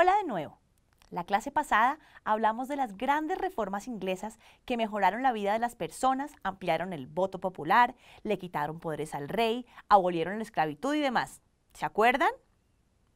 Hola de nuevo. La clase pasada hablamos de las grandes reformas inglesas que mejoraron la vida de las personas, ampliaron el voto popular, le quitaron poderes al rey, abolieron la esclavitud y demás. ¿Se acuerdan?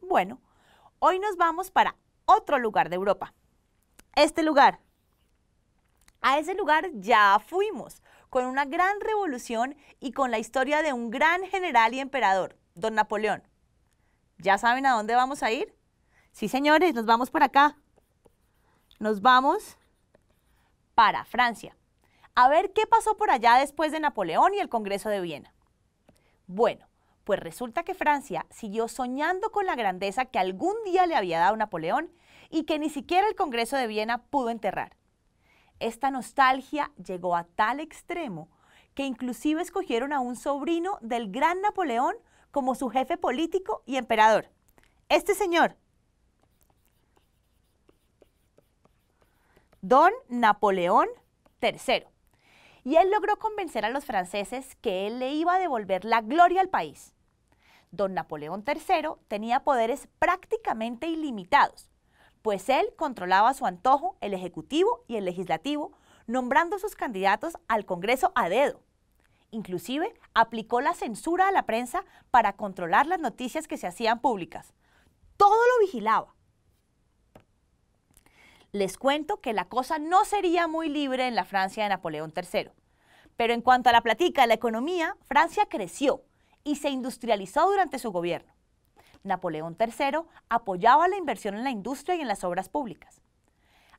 Bueno, hoy nos vamos para otro lugar de Europa. Este lugar. A ese lugar ya fuimos, con una gran revolución y con la historia de un gran general y emperador, don Napoleón. ¿Ya saben a dónde vamos a ir? Sí, señores, nos vamos por acá. Nos vamos para Francia. A ver qué pasó por allá después de Napoleón y el Congreso de Viena. Bueno, pues resulta que Francia siguió soñando con la grandeza que algún día le había dado Napoleón y que ni siquiera el Congreso de Viena pudo enterrar. Esta nostalgia llegó a tal extremo que inclusive escogieron a un sobrino del gran Napoleón como su jefe político y emperador. Este señor, don Napoleón III. Y él logró convencer a los franceses que él le iba a devolver la gloria al país. Don Napoleón III tenía poderes prácticamente ilimitados, pues él controlaba su antojo el Ejecutivo y el Legislativo, nombrando sus candidatos al Congreso a dedo. Inclusive aplicó la censura a la prensa para controlar las noticias que se hacían públicas. Todo lo vigilaba les cuento que la cosa no sería muy libre en la Francia de Napoleón III. Pero en cuanto a la plática, de la economía, Francia creció y se industrializó durante su gobierno. Napoleón III apoyaba la inversión en la industria y en las obras públicas.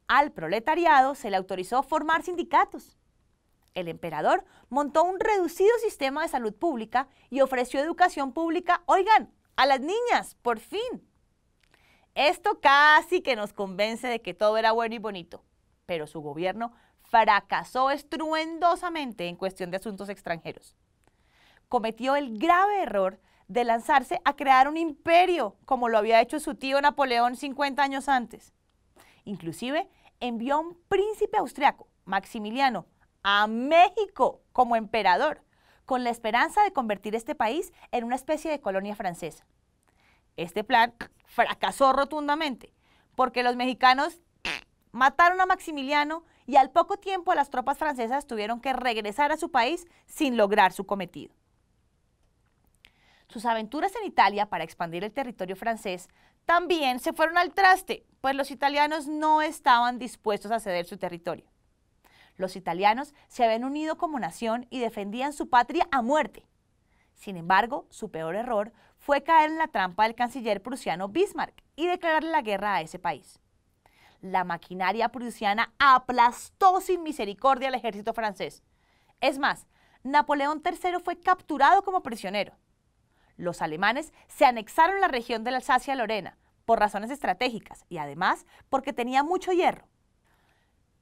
Al proletariado se le autorizó formar sindicatos. El emperador montó un reducido sistema de salud pública y ofreció educación pública, oigan, a las niñas, por fin. Esto casi que nos convence de que todo era bueno y bonito, pero su gobierno fracasó estruendosamente en cuestión de asuntos extranjeros. Cometió el grave error de lanzarse a crear un imperio, como lo había hecho su tío Napoleón 50 años antes. Inclusive envió a un príncipe austriaco, Maximiliano, a México como emperador, con la esperanza de convertir este país en una especie de colonia francesa. Este plan fracasó rotundamente, porque los mexicanos mataron a Maximiliano y al poco tiempo las tropas francesas tuvieron que regresar a su país sin lograr su cometido. Sus aventuras en Italia para expandir el territorio francés también se fueron al traste, pues los italianos no estaban dispuestos a ceder su territorio. Los italianos se habían unido como nación y defendían su patria a muerte. Sin embargo, su peor error fue caer en la trampa del canciller prusiano Bismarck y declararle la guerra a ese país. La maquinaria prusiana aplastó sin misericordia al ejército francés. Es más, Napoleón III fue capturado como prisionero. Los alemanes se anexaron la región de la Alsacia-Lorena por razones estratégicas y además porque tenía mucho hierro.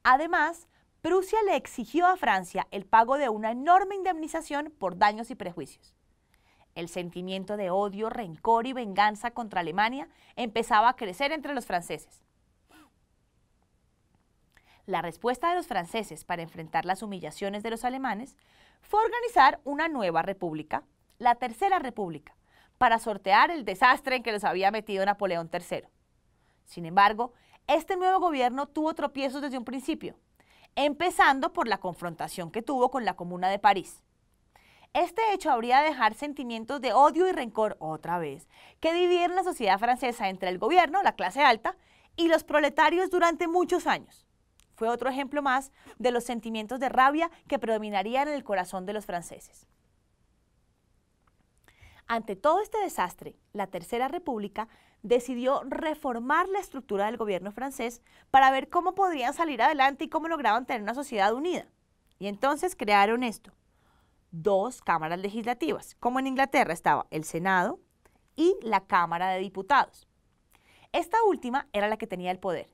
Además, Prusia le exigió a Francia el pago de una enorme indemnización por daños y prejuicios. El sentimiento de odio, rencor y venganza contra Alemania empezaba a crecer entre los franceses. La respuesta de los franceses para enfrentar las humillaciones de los alemanes fue organizar una nueva república, la Tercera República, para sortear el desastre en que los había metido Napoleón III. Sin embargo, este nuevo gobierno tuvo tropiezos desde un principio, empezando por la confrontación que tuvo con la Comuna de París. Este hecho habría dejado dejar sentimientos de odio y rencor otra vez, que dividieron la sociedad francesa entre el gobierno, la clase alta, y los proletarios durante muchos años. Fue otro ejemplo más de los sentimientos de rabia que predominarían en el corazón de los franceses. Ante todo este desastre, la Tercera República decidió reformar la estructura del gobierno francés para ver cómo podrían salir adelante y cómo lograban tener una sociedad unida. Y entonces crearon esto, dos cámaras legislativas, como en Inglaterra estaba el Senado y la Cámara de Diputados. Esta última era la que tenía el poder.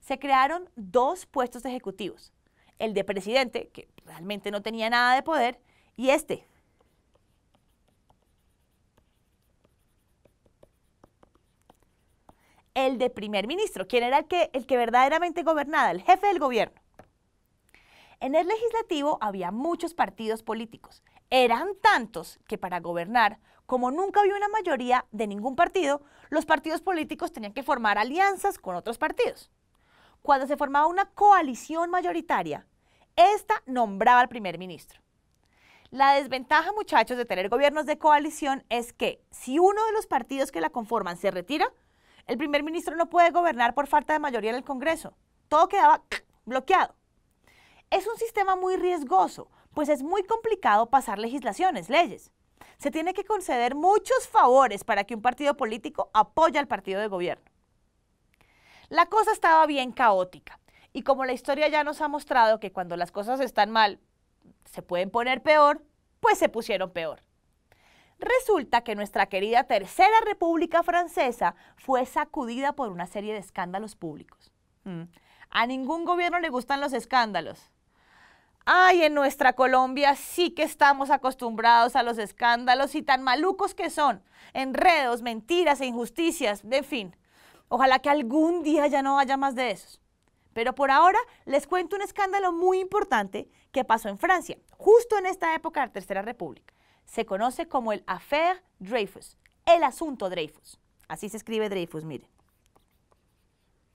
Se crearon dos puestos ejecutivos, el de presidente, que realmente no tenía nada de poder, y este, el de primer ministro, quien era el que, el que verdaderamente gobernaba, el jefe del gobierno. En el legislativo había muchos partidos políticos. Eran tantos que para gobernar, como nunca había una mayoría de ningún partido, los partidos políticos tenían que formar alianzas con otros partidos. Cuando se formaba una coalición mayoritaria, esta nombraba al primer ministro. La desventaja, muchachos, de tener gobiernos de coalición es que si uno de los partidos que la conforman se retira, el primer ministro no puede gobernar por falta de mayoría en el Congreso. Todo quedaba bloqueado. Es un sistema muy riesgoso, pues es muy complicado pasar legislaciones, leyes. Se tiene que conceder muchos favores para que un partido político apoye al partido de gobierno. La cosa estaba bien caótica, y como la historia ya nos ha mostrado que cuando las cosas están mal, se pueden poner peor, pues se pusieron peor. Resulta que nuestra querida Tercera República Francesa fue sacudida por una serie de escándalos públicos. Mm. A ningún gobierno le gustan los escándalos. Ay, en nuestra Colombia sí que estamos acostumbrados a los escándalos y tan malucos que son. Enredos, mentiras e injusticias, de fin. Ojalá que algún día ya no haya más de esos. Pero por ahora les cuento un escándalo muy importante que pasó en Francia, justo en esta época de la Tercera República. Se conoce como el Affaire Dreyfus, el asunto Dreyfus. Así se escribe Dreyfus, miren.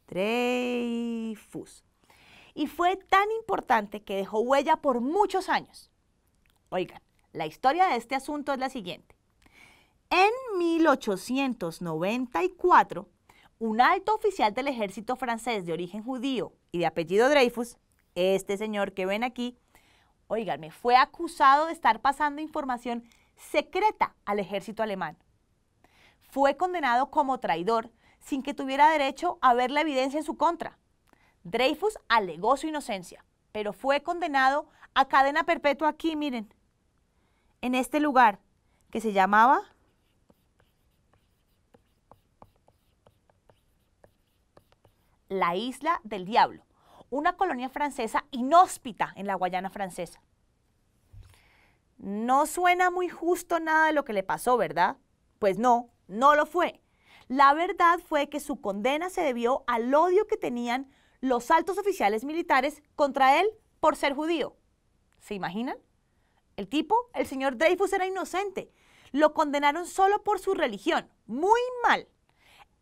Dreyfus y fue tan importante que dejó huella por muchos años. Oigan, la historia de este asunto es la siguiente. En 1894, un alto oficial del ejército francés de origen judío y de apellido Dreyfus, este señor que ven aquí, me fue acusado de estar pasando información secreta al ejército alemán. Fue condenado como traidor sin que tuviera derecho a ver la evidencia en su contra. Dreyfus alegó su inocencia, pero fue condenado a cadena perpetua aquí, miren, en este lugar que se llamaba la Isla del Diablo, una colonia francesa inhóspita en la Guayana francesa. No suena muy justo nada de lo que le pasó, ¿verdad? Pues no, no lo fue. La verdad fue que su condena se debió al odio que tenían los altos oficiales militares contra él por ser judío. ¿Se imaginan? El tipo, el señor Dreyfus, era inocente. Lo condenaron solo por su religión. Muy mal.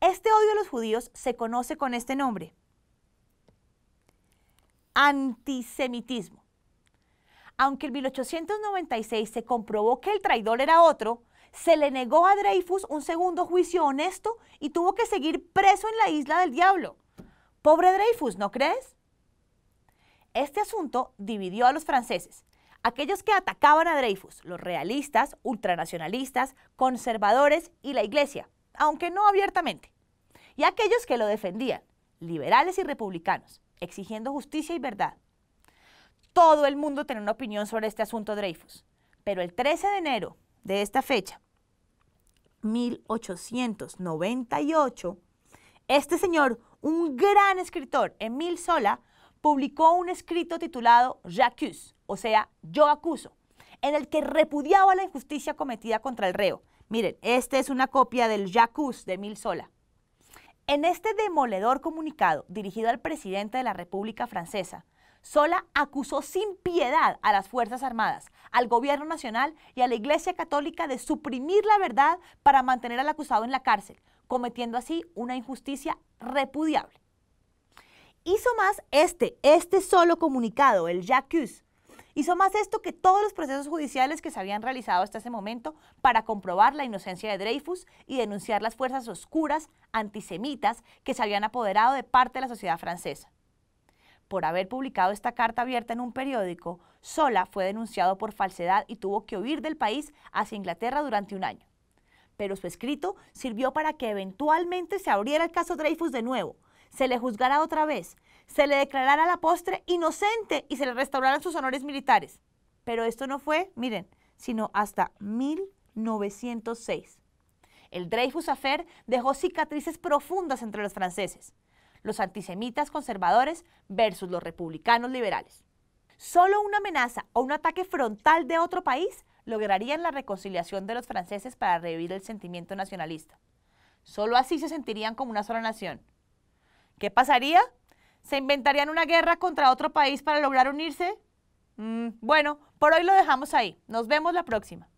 Este odio a los judíos se conoce con este nombre. Antisemitismo. Aunque en 1896 se comprobó que el traidor era otro, se le negó a Dreyfus un segundo juicio honesto y tuvo que seguir preso en la isla del diablo. Pobre Dreyfus, ¿no crees? Este asunto dividió a los franceses. Aquellos que atacaban a Dreyfus, los realistas, ultranacionalistas, conservadores y la Iglesia, aunque no abiertamente. Y aquellos que lo defendían, liberales y republicanos, exigiendo justicia y verdad. Todo el mundo tenía una opinión sobre este asunto Dreyfus, pero el 13 de enero de esta fecha, 1898, este señor un gran escritor, Emile Sola, publicó un escrito titulado J'accuse, o sea, yo acuso, en el que repudiaba la injusticia cometida contra el reo. Miren, esta es una copia del J'accuse de Emile Sola. En este demoledor comunicado dirigido al presidente de la República Francesa, Sola acusó sin piedad a las Fuerzas Armadas, al Gobierno Nacional y a la Iglesia Católica de suprimir la verdad para mantener al acusado en la cárcel, cometiendo así una injusticia repudiable. Hizo más este, este solo comunicado, el Jacques, hizo más esto que todos los procesos judiciales que se habían realizado hasta ese momento para comprobar la inocencia de Dreyfus y denunciar las fuerzas oscuras antisemitas que se habían apoderado de parte de la sociedad francesa. Por haber publicado esta carta abierta en un periódico, Sola fue denunciado por falsedad y tuvo que huir del país hacia Inglaterra durante un año pero su escrito sirvió para que eventualmente se abriera el caso Dreyfus de nuevo, se le juzgara otra vez, se le declarara la postre inocente y se le restauraran sus honores militares. Pero esto no fue, miren, sino hasta 1906. El Dreyfus Affair dejó cicatrices profundas entre los franceses, los antisemitas conservadores versus los republicanos liberales. Solo una amenaza o un ataque frontal de otro país lograrían la reconciliación de los franceses para revivir el sentimiento nacionalista. Solo así se sentirían como una sola nación. ¿Qué pasaría? ¿Se inventarían una guerra contra otro país para lograr unirse? Mm, bueno, por hoy lo dejamos ahí. Nos vemos la próxima.